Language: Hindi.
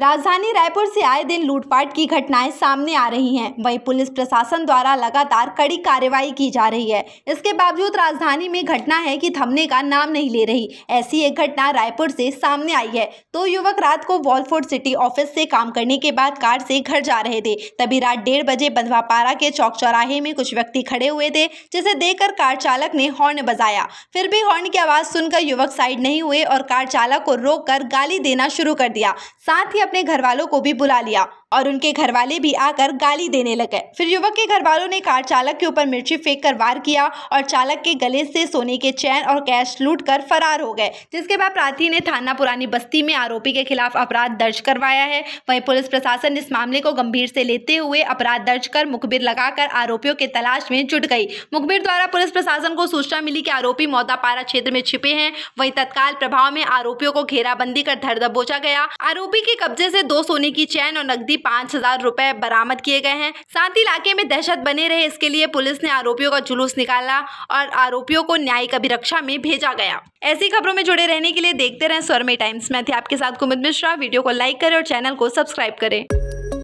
राजधानी रायपुर से आए दिन लूटपाट की घटनाएं सामने आ रही हैं वहीं पुलिस प्रशासन द्वारा लगातार कड़ी कार्रवाई की जा रही है इसके बावजूद राजधानी में घटना है कि थमने का नाम नहीं ले रही ऐसी एक घटना रायपुर से सामने आई है तो युवक रात को वॉलफोर्ड सिटी ऑफिस से काम करने के बाद कार से घर जा रहे थे तभी रात डेढ़ बजे बंधवापारा के चौक चौराहे में कुछ व्यक्ति खड़े हुए थे जिसे देखकर कार चालक ने हॉर्न बजाया फिर भी हॉर्न की आवाज़ सुनकर युवक साइड नहीं हुए और कार चालक को रोक गाली देना शुरू कर दिया साथ ही अपने घर वालों को भी बुला लिया और उनके घर वाले भी आकर गाली देने लगे फिर युवक के घर वालों ने कार चालक के ऊपर मिर्ची फेंक कर वार किया और चालक के गले से सोने के चैन और कैश लूट कर फरार हो गए जिसके बाद प्रार्थी ने थाना पुरानी बस्ती में आरोपी के खिलाफ अपराध दर्ज करवाया है वही पुलिस प्रशासन इस मामले को गंभीर से लेते हुए अपराध दर्ज कर मुखबिर लगाकर आरोपियों के तलाश में जुट गई मुखबिर द्वारा पुलिस प्रशासन को सूचना मिली की आरोपी मौदापारा क्षेत्र में छिपे हैं वही तत्काल प्रभाव में आरोपियों को घेराबंदी कर धर दबोचा गया आरोपी के कब्जे से दो सोने की चैन और नकदी पाँच हजार रुपए बरामद किए गए हैं साथ ही इलाके में दहशत बने रहे इसके लिए पुलिस ने आरोपियों का जुलूस निकाला और आरोपियों को न्यायिक अभिरक्षा में भेजा गया ऐसी खबरों में जुड़े रहने के लिए देखते रहे स्वर्मी टाइम्स में थे आपके साथ कुमित मिश्रा वीडियो को लाइक करें और चैनल को सब्सक्राइब करें